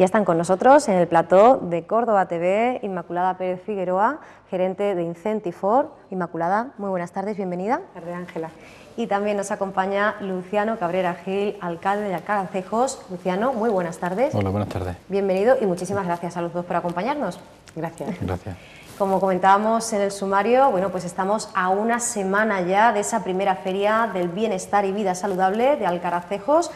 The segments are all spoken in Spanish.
Ya están con nosotros en el plató de Córdoba TV Inmaculada Pérez Figueroa, gerente de Incentifor. Inmaculada, muy buenas tardes, bienvenida. Tarde, Ángela. Y también nos acompaña Luciano Cabrera Gil, alcalde de Alcaracejos... Luciano, muy buenas tardes. Hola, buenas tardes. Bienvenido y muchísimas gracias a los dos por acompañarnos. Gracias. Gracias. Como comentábamos en el sumario, bueno, pues estamos a una semana ya de esa primera feria del bienestar y vida saludable de Alcaracejos,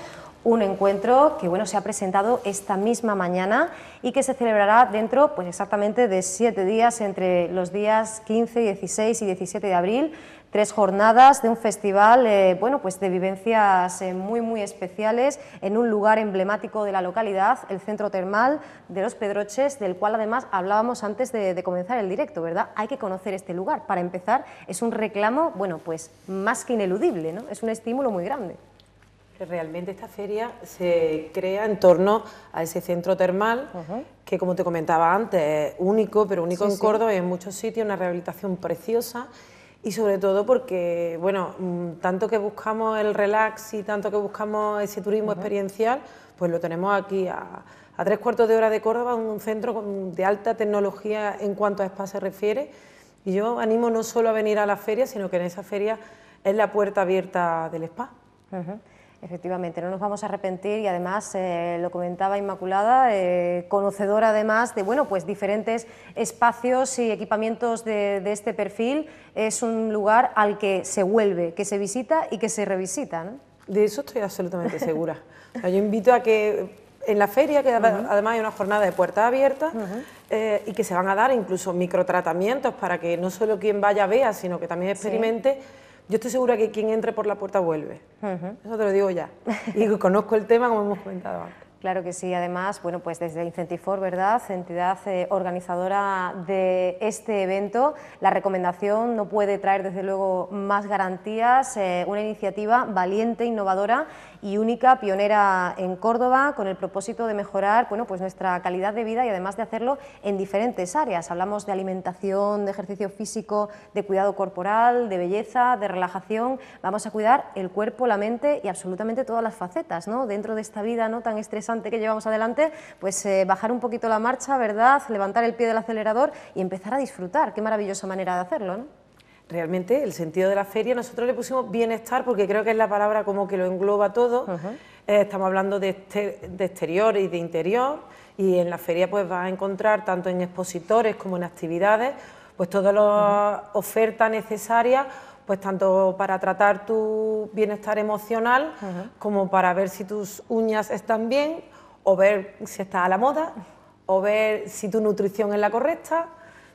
un encuentro que bueno, se ha presentado esta misma mañana y que se celebrará dentro pues, exactamente de siete días, entre los días 15, 16 y 17 de abril, tres jornadas de un festival eh, bueno, pues de vivencias eh, muy, muy especiales en un lugar emblemático de la localidad, el centro termal de Los Pedroches, del cual además hablábamos antes de, comenzar el directo, ¿verdad? Hay que conocer este lugar. Para empezar, es un reclamo, bueno, pues más que ineludible, ¿no? Es un estímulo muy grande. Realmente esta feria se crea en torno a ese centro termal que, como te comentaba antes, es único, pero único en Córdoba y en muchos sitios, una rehabilitación preciosa y sobre todo porque, bueno, mm, tanto que buscamos el relax y tanto que buscamos ese turismo experiencial, pues lo tenemos aquí a, tres cuartos de hora de Córdoba, un centro de alta tecnología en cuanto a spa se refiere. Y yo animo no solo a venir a la feria, sino que en esa feria es la puerta abierta del spa. Efectivamente, no nos vamos a arrepentir y además, eh, lo comentaba Inmaculada, eh, conocedora además de bueno, pues diferentes espacios y equipamientos de, este perfil, es un lugar al que se vuelve, que se visita y que se revisita. De eso estoy absolutamente segura. Yo invito a que en la feria, que además hay una jornada de puertas abiertas, eh, y que se van a dar incluso microtratamientos para que no solo quien vaya vea, sino que también experimente. Yo estoy segura que quien entre por la puerta vuelve. Eso te lo digo ya. Y conozco el tema como hemos comentado antes. Claro que sí. Además, bueno, pues desde Incentifor, ¿verdad? Entidad eh, organizadora de este evento, la recomendación no puede traer desde luego más garantías. Eh, una iniciativa valiente, innovadora y única pionera en Córdoba con el propósito de mejorar bueno, pues nuestra calidad de vida y además de hacerlo en diferentes áreas. Hablamos de alimentación, de ejercicio físico, de cuidado corporal, de belleza, de relajación. Vamos a cuidar el cuerpo, la mente y absolutamente todas las facetas. ¿no? Dentro de esta vida ¿no? tan estresante que llevamos adelante, pues eh, bajar un poquito la marcha, ¿verdad? levantar el pie del acelerador y empezar a disfrutar. Qué maravillosa manera de hacerlo realmente el sentido de la feria, nosotros le pusimos bienestar porque creo que es la palabra como que lo engloba todo. Eh, estamos hablando este, de, exterior y de interior y en la feria pues vas a encontrar tanto en expositores como en actividades pues toda la oferta necesaria pues tanto para tratar tu bienestar emocional como para ver si tus uñas están bien o ver si está a la moda o ver si tu nutrición es la correcta.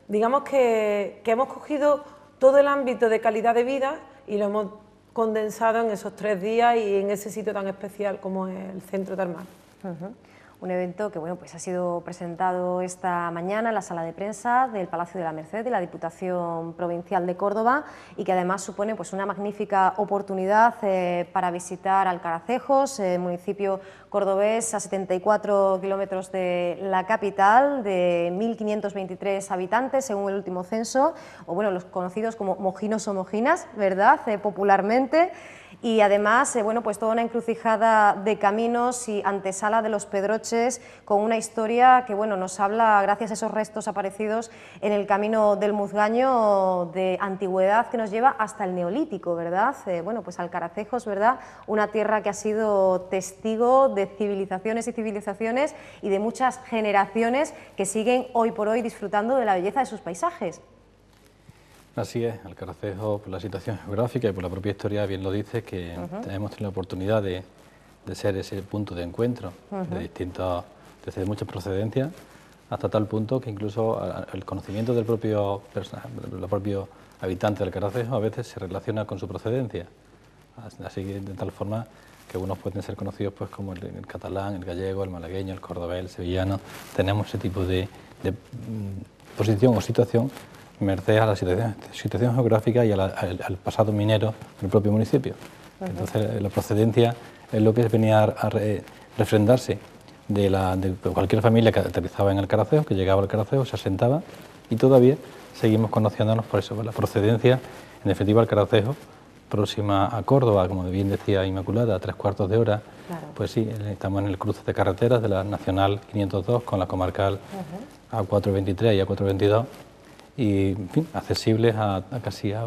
Digamos que hemos cogido todo el ámbito de calidad de vida y lo hemos condensado en esos tres días y en ese sitio tan especial como el Centro Termal. Un evento que bueno, pues ha sido presentado esta mañana en la sala de prensa del Palacio de la Merced de la Diputación Provincial de Córdoba y que además supone pues, una magnífica oportunidad eh, para visitar Alcaracejos, el eh, municipio cordobés a 74 kilómetros de la capital, de 1.523 habitantes según el último censo, o bueno, los conocidos como mojinos o mojinas, ¿verdad? Eh, popularmente. Y además, eh, bueno, pues toda una encrucijada de caminos y antesala de los Pedroches con una historia que, bueno, nos habla, gracias a esos restos aparecidos en el camino del Muzgaño, de antigüedad que nos lleva hasta el Neolítico, ¿verdad? Eh, bueno, pues Alcaracejos, ¿verdad? Una tierra que ha sido testigo de de civilizaciones y civilizaciones y de muchas generaciones que siguen hoy por hoy disfrutando de la belleza de sus paisajes. Así es, Alcaracejo, por la situación geográfica y por la propia historia, bien lo dice, que tenemos la oportunidad de, de, ser ese punto de encuentro de distintos desde muchas procedencias, hasta tal punto que incluso el conocimiento del propio, del propio habitante del Alcaracejo a veces se relaciona con su procedencia. Así de tal forma que unos pueden ser conocidos pues como el, catalán, el gallego, el malagueño, el cordobés, el sevillano. Tenemos ese tipo de, mm, posición o situación merced a la situación, geográfica y al, pasado minero del propio municipio. Entonces, eh, la procedencia es lo que venía a, refrendarse de, cualquier familia que aterrizaba en el Caraceo, que llegaba al Caraceo, se asentaba y todavía seguimos conociéndonos por eso, la procedencia, en efectivo al Caraceo próxima a Córdoba, como bien decía Inmaculada, a tres cuartos de hora, pues sí, estamos en el cruce de carreteras de la Nacional 502 con la comarcal A423 y A422, y en fin, accesibles a, casi a,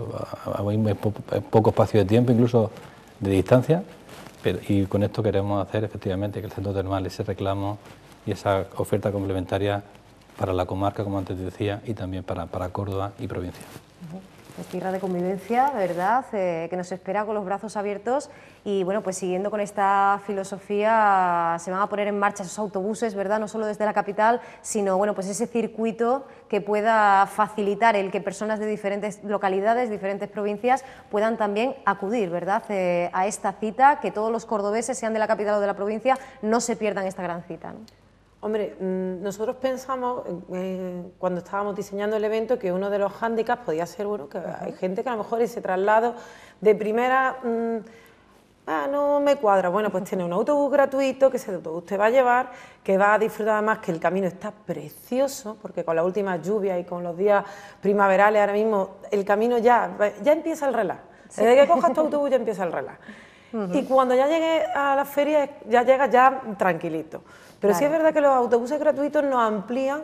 poco espacio de tiempo, incluso de distancia, y con esto queremos hacer efectivamente que el centro termal, ese reclamo y esa oferta complementaria para la comarca, como antes decía, y también para, Córdoba y provincia. Es tierra de convivencia, ¿verdad? Eh, que nos espera con los brazos abiertos y bueno, pues siguiendo con esta filosofía se van a poner en marcha esos autobuses, ¿verdad? No solo desde la capital, sino bueno, pues ese circuito que pueda facilitar el que personas de diferentes localidades, diferentes provincias puedan también acudir, ¿verdad? Eh, a esta cita, que todos los cordobeses, sean de la capital o de la provincia, no se pierdan esta gran cita. Hombre, mm, nosotros pensamos eh, eh, cuando estábamos diseñando el evento que uno de los hándicaps podía ser, bueno, que hay gente que a lo mejor ese traslado de primera, mm, ah, no me cuadra, bueno, pues tiene un autobús gratuito que se autobús va a llevar, que va a disfrutar además que el camino está precioso, porque con la última lluvia y con los días primaverales ahora mismo, el camino ya, ya empieza el relajo. Desde que cojas tu autobús ya empieza el relá. Y cuando ya llegue a la feria, ya llega ya tranquilito. Pero sí es verdad que los autobuses gratuitos nos amplían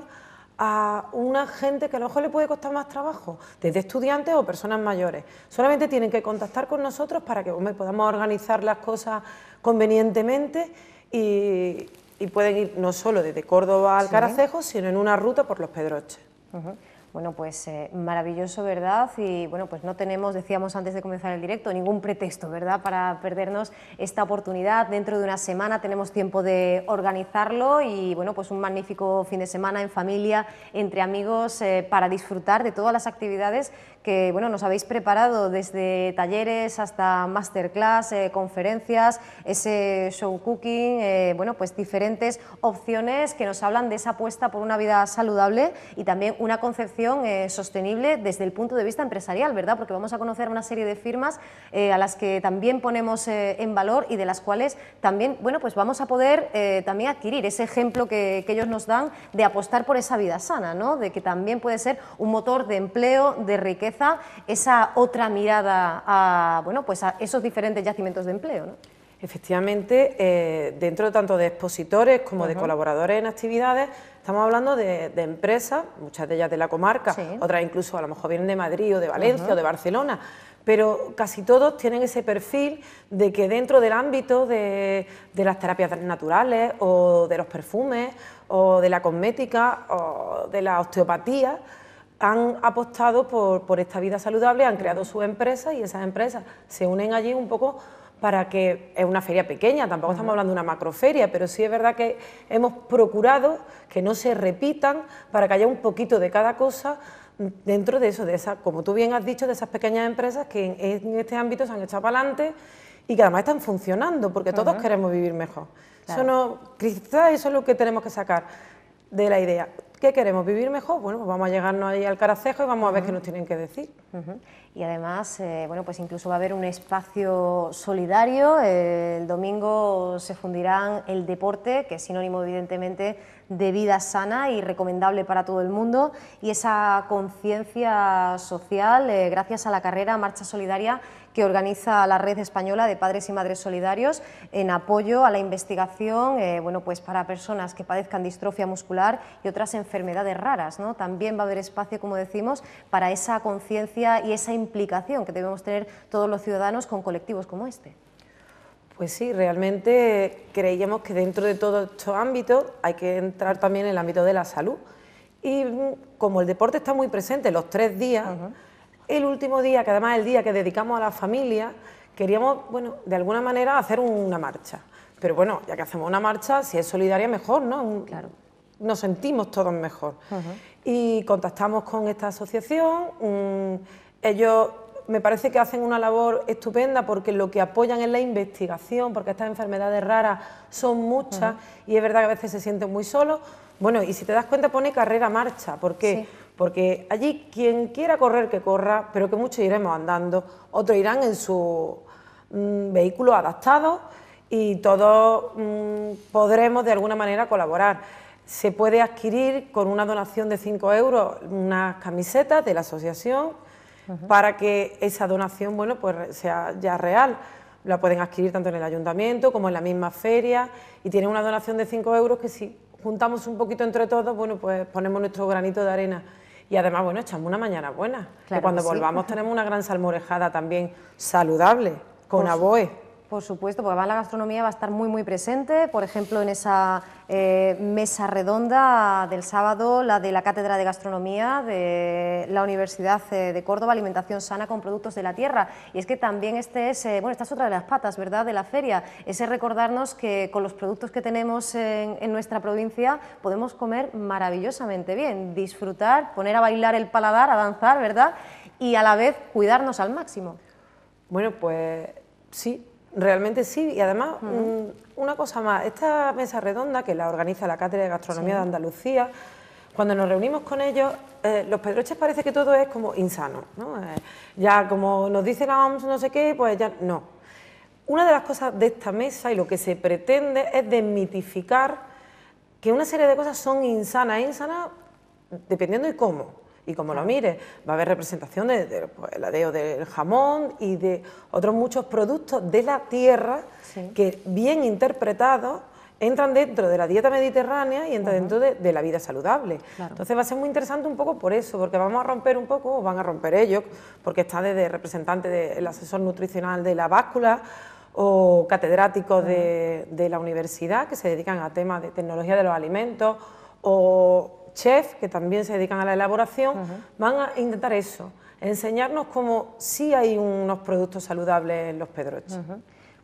a una gente que a lo mejor le puede costar más trabajo, desde estudiantes o personas mayores. Solamente tienen que contactar con nosotros para que podamos organizar las cosas convenientemente y, pueden ir no solo desde Córdoba al Caracejo, sino en una ruta por los Pedroches. Bueno, pues eh, maravilloso, ¿verdad? Y bueno, pues no tenemos, decíamos antes de comenzar el directo, ningún pretexto, ¿verdad?, para perdernos esta oportunidad. Dentro de una semana tenemos tiempo de organizarlo y bueno, pues un magnífico fin de semana en familia, entre amigos, eh, para disfrutar de todas las actividades que bueno, nos habéis preparado desde talleres hasta masterclass, eh, conferencias, ese show cooking, bueno, pues diferentes opciones que nos hablan de esa apuesta por una vida saludable y también una concepción eh, sostenible desde el punto de vista empresarial, ¿verdad? Porque vamos a conocer una serie de firmas eh, a las que también ponemos eh, en valor y de las cuales también, bueno, pues vamos a poder también adquirir ese ejemplo que, que, ellos nos dan de apostar por esa vida sana, ¿no? De que también puede ser un motor de empleo, de riqueza, esa otra mirada a, bueno, pues a esos diferentes yacimientos de empleo, ¿no? Efectivamente, eh, dentro tanto de expositores como de colaboradores en actividades, estamos hablando de, empresas, muchas de ellas de la comarca, otras incluso a lo mejor vienen de Madrid o de Valencia o de Barcelona, pero casi todos tienen ese perfil de que dentro del ámbito de, las terapias naturales o de los perfumes o de la cosmética o de la osteopatía, han apostado por, por esta vida saludable, han creado sus empresas y esas empresas se unen allí un poco para que es una feria pequeña, tampoco estamos hablando de una macroferia, pero sí es verdad que hemos procurado que no se repitan para que haya un poquito de cada cosa dentro de eso, de esa, como tú bien has dicho, de esas pequeñas empresas que en, este ámbito se han echado para adelante y que además están funcionando, porque todos queremos vivir mejor. Eso no, quizás eso es lo que tenemos que sacar de la idea. ¿Qué queremos? ¿Vivir mejor? Bueno, pues vamos a llegarnos ahí al caracejo y vamos a ver qué nos tienen que decir. Y además, eh, bueno, pues incluso va a haber un espacio solidario. el domingo se fundirán el deporte, que es sinónimo evidentemente de vida sana y recomendable para todo el mundo, y esa conciencia social eh, gracias a la carrera Marcha Solidaria que organiza la Red Española de Padres y Madres Solidarios en apoyo a la investigación eh, bueno, pues para personas que padezcan distrofia muscular y otras enfermedades raras. ¿no? También va a haber espacio, como decimos, para esa conciencia y esa implicación que debemos tener todos los ciudadanos con colectivos como este. Pues sí, realmente creíamos que dentro de todo estos ámbitos hay que entrar también en el ámbito de la salud. Y mm, como el deporte está muy presente los tres días, el último día, que además es el día que dedicamos a la familia, queríamos, bueno, de alguna manera hacer una marcha. Pero bueno, ya que hacemos una marcha, si es solidaria, mejor, ¿no? Claro. Nos sentimos todos mejor. Y contactamos con esta asociación. Mm, ellos me parece que hacen una labor estupenda porque lo que apoyan es la investigación, porque estas enfermedades raras son muchas y es verdad que a veces se sienten muy solos. Bueno, y si te das cuenta pone carrera marcha, porque porque allí quien quiera correr que corra, pero que muchos iremos andando, otros irán en su mm, vehículo adaptado y todos mm, podremos de alguna manera colaborar. Se puede adquirir con una donación de 5 euros unas camisetas de la asociación para que esa donación bueno, pues sea ya real. La pueden adquirir tanto en el ayuntamiento como en la misma feria y tienen una donación de 5 euros que si juntamos un poquito entre todos, bueno, pues ponemos nuestro granito de arena y además, bueno, echamos una mañana buena. que cuando volvamos tenemos una gran salmorejada también saludable, con aboe. Por supuesto, porque además la gastronomía va a estar muy muy presente, por ejemplo, en esa eh, mesa redonda del sábado, la de la Cátedra de Gastronomía de la Universidad eh, de Córdoba, Alimentación Sana con Productos de la Tierra. Y es que también este es, eh, bueno, esta es otra de las patas, ¿verdad?, de la feria, ese recordarnos que con los productos que tenemos en, en nuestra provincia podemos comer maravillosamente bien, disfrutar, poner a bailar el paladar, a danzar, ¿verdad?, y a la vez cuidarnos al máximo. Bueno, pues sí, Realmente sí, y además mm, una cosa más, esta mesa redonda que la organiza la Cátedra de Gastronomía de Andalucía, cuando nos reunimos con ellos, eh, los pedroches parece que todo es como insano, eh, ya como nos dicen ah, vamos OMS no sé qué, pues ya no. Una de las cosas de esta mesa y lo que se pretende es desmitificar que una serie de cosas son insanas, insanas dependiendo de cómo y como lo mire Va a haber representaciones del pues, heladeo del jamón y de otros muchos productos de la tierra que, bien interpretados, entran dentro de la dieta mediterránea y entran dentro de, la vida saludable. Entonces va a ser muy interesante un poco por eso, porque vamos a romper un poco, o van a romper ellos, porque está desde representante del asesor nutricional de la báscula o catedráticos de, de la universidad que se dedican a temas de tecnología de los alimentos o ...chef, que también se dedican a la elaboración, van a intentar eso, enseñarnos cómo sí hay unos productos saludables en los pedroches.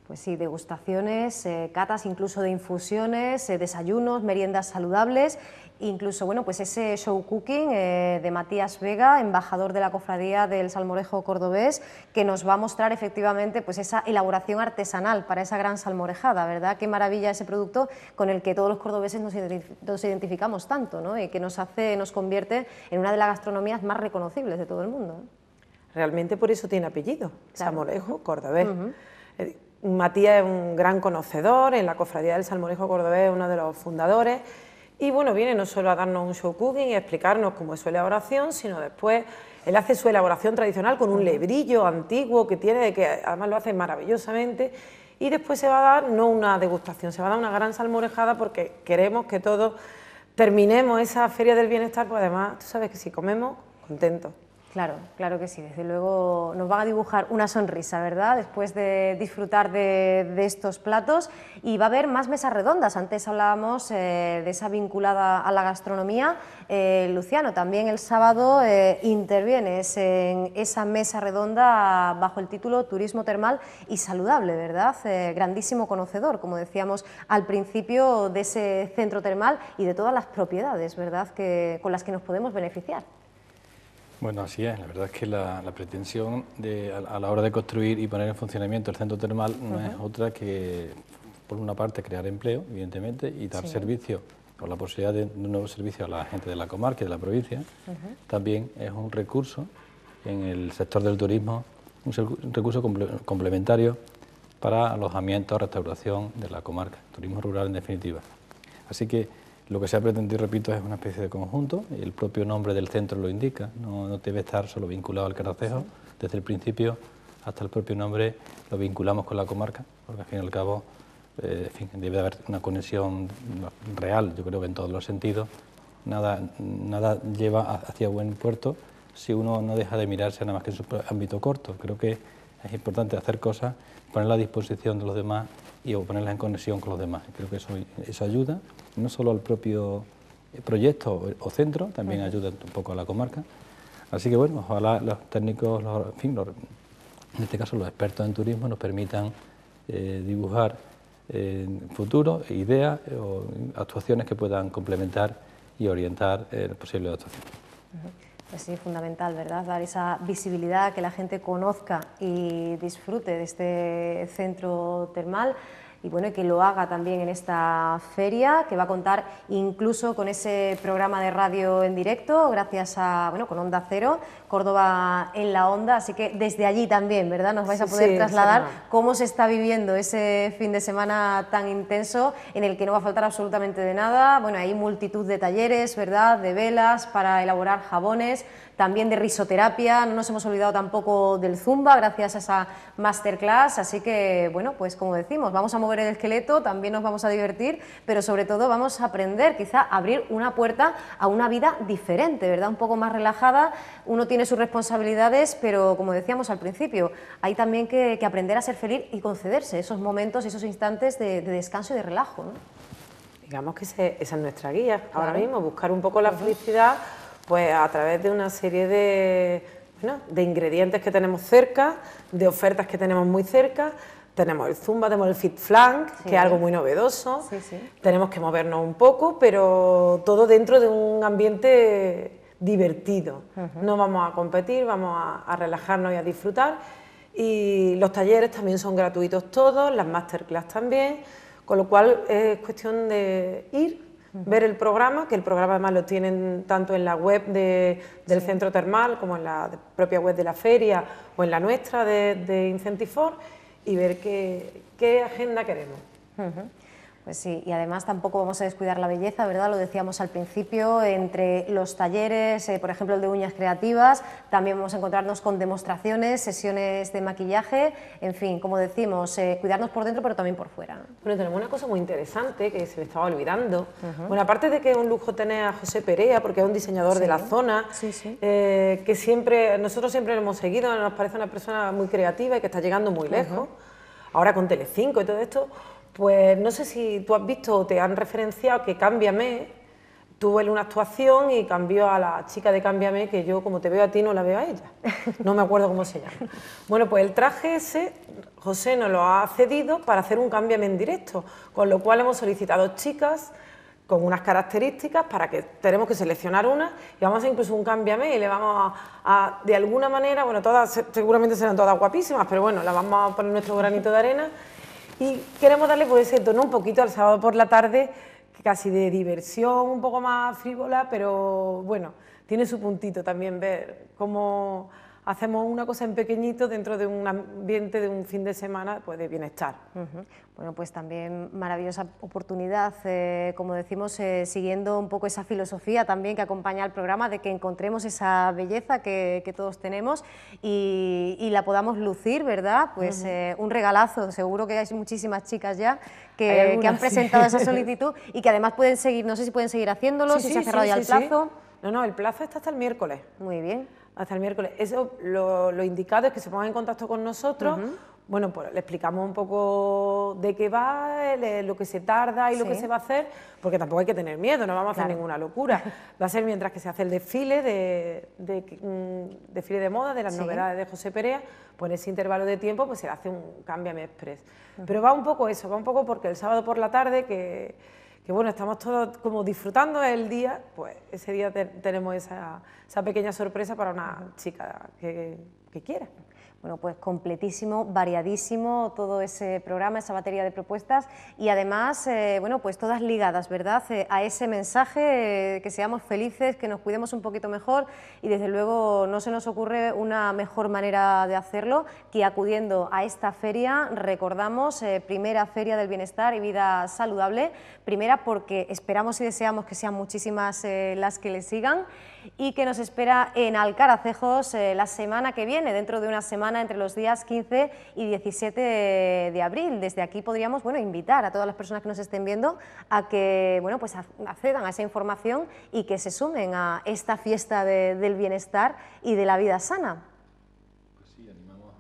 Pues sí, degustaciones, eh, catas incluso de infusiones, eh, desayunos, meriendas saludables Incluso, bueno, pues ese show cooking eh, de Matías Vega, embajador de la cofradía del salmorejo cordobés, que nos va a mostrar efectivamente pues esa elaboración artesanal para esa gran salmorejada, ¿verdad? Qué maravilla ese producto con el que todos los cordobeses nos, identificamos tanto, ¿no? Y que nos hace, nos convierte en una de las gastronomías más reconocibles de todo el mundo. Realmente por eso tiene apellido, salmorejo cordobés. Eh, Matías es un gran conocedor en la cofradía del salmorejo cordobés, uno de los fundadores y bueno, viene no solo a darnos un show cooking y explicarnos cómo es su elaboración, sino después él hace su elaboración tradicional con un lebrillo antiguo que tiene, que además lo hace maravillosamente. Y después se va a dar, no una degustación, se va a dar una gran salmorejada porque queremos que todos terminemos esa feria del bienestar, pues además, tú sabes que si comemos, contentos. Claro, claro que sí. Desde luego nos van a dibujar una sonrisa, ¿verdad? Después de disfrutar de, estos platos. Y va a haber más mesas redondas. Antes hablábamos eh, de esa vinculada a la gastronomía. Eh, Luciano, también el sábado eh, intervienes en esa mesa redonda bajo el título Turismo Termal y Saludable, ¿verdad? grandísimo conocedor, como decíamos al principio, de ese centro termal y de todas las propiedades, ¿verdad?, con las que nos podemos beneficiar. Bueno, así es. La verdad es que la, pretensión a, la hora de construir y poner en funcionamiento el centro termal no es otra que, por una parte, crear empleo, evidentemente, y dar servicio o la posibilidad de un nuevo servicio a la gente de la comarca y de la provincia. También es un recurso en el sector del turismo, un recurso complementario para alojamiento, restauración de la comarca, turismo rural en definitiva. Así que lo que se ha pretendido, repito, es una especie de conjunto, el propio nombre del centro lo indica, no, debe estar solo vinculado al Caracejo, desde el principio hasta el propio nombre lo vinculamos con la comarca, porque al fin y al cabo eh, debe haber una conexión real, yo creo que en todos los sentidos. Nada, nada lleva hacia buen puerto si uno no deja de mirarse nada más que en su ámbito corto. Creo que es importante hacer cosas, ponerlas a disposición de los demás y o ponerlas en conexión con los demás. Creo que eso ayuda no solo al propio eh, proyecto o, centro, también ayuda un poco a la comarca. Así que bueno, ojalá los técnicos, en fin, en este caso los expertos en turismo nos permitan eh, dibujar futuros, eh, futuro, ideas o actuaciones que puedan complementar y orientar el posible actuación. Pues fundamental, ¿verdad? Dar esa visibilidad, que la gente conozca y disfrute de este centro termal y bueno, que lo haga también en esta feria, que va a contar incluso con ese programa de radio en directo, gracias a, bueno, con Onda Cero, Córdoba en la Onda, así que desde allí también, ¿verdad? Nos vais a poder trasladar cómo se está viviendo ese fin de semana tan intenso, en el que no va a faltar absolutamente de nada, bueno, hay multitud de talleres, ¿verdad?, de velas para elaborar jabones, también de risoterapia, no nos hemos olvidado tampoco del zumba gracias a esa masterclass, así que bueno, pues como decimos, vamos a mover el esqueleto, también nos vamos a divertir, pero sobre todo vamos a aprender, quizá abrir una puerta a una vida diferente, ¿verdad? Un poco más relajada, uno tiene sus responsabilidades, pero como decíamos al principio, hay también que, aprender a ser feliz y concederse esos momentos, esos instantes de, descanso y de relajo. ¿no? Digamos que esa es nuestra guía. Ahora mismo, buscar un poco la felicidad. Pues a través de una serie de, bueno, de ingredientes que tenemos cerca, de ofertas que tenemos muy cerca. Tenemos el zumba, tenemos el fit flank, que es algo muy novedoso. Tenemos que movernos un poco, pero todo dentro de un ambiente divertido. No vamos a competir, vamos a, a relajarnos y a disfrutar. Y los talleres también son gratuitos todos, las masterclass también, con lo cual es cuestión de ir, ver el programa, que el programa además lo tienen tanto en la web de, del centro termal como en la propia web de la feria o en la nuestra de, de Incentifor y ver qué, qué agenda queremos. Pues sí, y además tampoco vamos a descuidar la belleza, ¿verdad? Lo decíamos al principio, entre los talleres, eh, por ejemplo el de uñas creativas, también vamos a encontrarnos con demostraciones, sesiones de maquillaje, en fin, como decimos, eh, cuidarnos por dentro pero también por fuera. Bueno, tenemos una cosa muy interesante que se me estaba olvidando. Bueno, aparte de que es un lujo tener a José Perea, porque es un diseñador de la zona, eh, que siempre, nosotros siempre lo hemos seguido, nos parece una persona muy creativa y que está llegando muy lejos, ahora con Telecinco y todo esto pues no sé si tú has visto o te han referenciado que Cámbiame tuvo él una actuación y cambió a la chica de Cámbiame, que yo como te veo a ti no la veo a ella. No me acuerdo cómo se llama. Bueno, pues el traje ese José nos lo ha cedido para hacer un Cámbiame en directo, con lo cual hemos solicitado chicas con unas características para que tenemos que seleccionar una y vamos a hacer incluso un cámbiame y le vamos a, de alguna manera, bueno, todas seguramente serán todas guapísimas, pero bueno, la vamos a poner nuestro granito de arena y queremos darle pues, ese tono un poquito al sábado por la tarde, casi de diversión, un poco más frívola, pero bueno, tiene su puntito también ver cómo hacemos una cosa en pequeñito dentro de un ambiente de un fin de semana pues, de bienestar. Bueno, pues también maravillosa oportunidad, eh, como decimos, eh, siguiendo un poco esa filosofía también que acompaña al programa de que encontremos esa belleza que, todos tenemos y, la podamos lucir, ¿verdad? Pues eh, un regalazo, seguro que hay muchísimas chicas ya que, han presentado esa solicitud y que además pueden seguir, no sé si pueden seguir haciéndolo, si se ha cerrado ya el plazo. No, no, el plazo está hasta el miércoles. Muy bien hasta el miércoles. Eso, lo, indicado es que se pongan en contacto con nosotros. Bueno, pues le explicamos un poco de qué va, eh, lo que se tarda y lo que se va a hacer, porque tampoco hay que tener miedo, no vamos a hacer ninguna locura. Va a ser mientras que se hace el desfile de, mm, desfile de moda, de las novedades de José Perea, pues en ese intervalo de tiempo pues se hace un cambio Express. Pero va un poco eso, va un poco porque el sábado por la tarde que que bueno, estamos todos como disfrutando el día, pues ese día tenemos esa, pequeña sorpresa para una chica que, que quiera. Bueno, pues completísimo, variadísimo todo ese programa, esa batería de propuestas y además, eh, bueno, pues todas ligadas, ¿verdad?, eh, a ese mensaje, eh, que seamos felices, que nos cuidemos un poquito mejor y desde luego no se nos ocurre una mejor manera de hacerlo que acudiendo a esta feria, recordamos, primera feria del bienestar y vida saludable, primera porque esperamos y deseamos que sean muchísimas las que le sigan y que nos espera en Alcaracejos la semana que viene, dentro de una semana entre los días 15 y 17 de, abril. Desde aquí podríamos bueno, invitar a todas las personas que nos estén viendo a que bueno, pues accedan a esa información y que se sumen a esta fiesta del bienestar y de la vida sana. Pues sí, animamos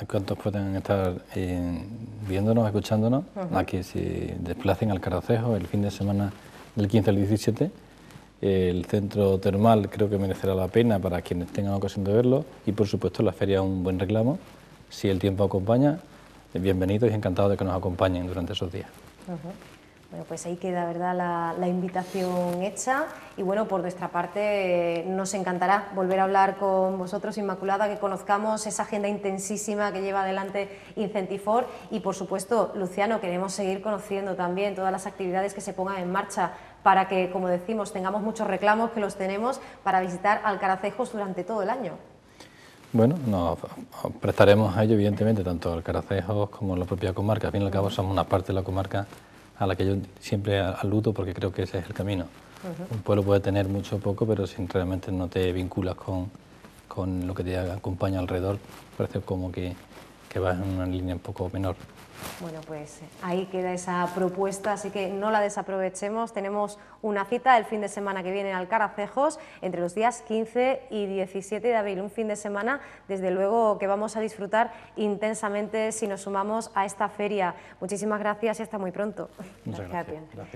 a, cuantos puedan estar eh, viéndonos, escuchándonos, a que se desplacen al carracejo el fin de semana del 15 al 17 el centro termal creo que merecerá la pena para quienes tengan ocasión de verlo y por supuesto la feria es un buen reclamo. Si el tiempo acompaña, bienvenidos y encantados de que nos acompañen durante esos días. Bueno, pues ahí queda ¿verdad? La, invitación hecha y bueno, por nuestra parte nos encantará volver a hablar con vosotros, Inmaculada, que conozcamos esa agenda intensísima que lleva adelante Incentifor y por supuesto, Luciano, queremos seguir conociendo también todas las actividades que se pongan en marcha para que, como decimos, tengamos muchos reclamos que los tenemos para visitar Alcaracejos durante todo el año. Bueno, nos prestaremos a ello, evidentemente, tanto Alcaracejos como la propia comarca. Al fin y al cabo, somos una parte de la comarca a la que yo siempre aludo porque creo que ese es el camino. Un pueblo puede tener mucho o poco, pero si realmente no te vinculas con, con lo que te acompaña alrededor, parece como que, que vas en una línea un poco menor. Bueno, pues ahí queda esa propuesta, así que no la desaprovechemos. Tenemos una cita el fin de semana que viene en Alcaracejos, entre los días 15 y 17 de abril. Un fin de semana, desde luego, que vamos a disfrutar intensamente si nos sumamos a esta feria. Muchísimas gracias y hasta muy pronto. Muchas gracias.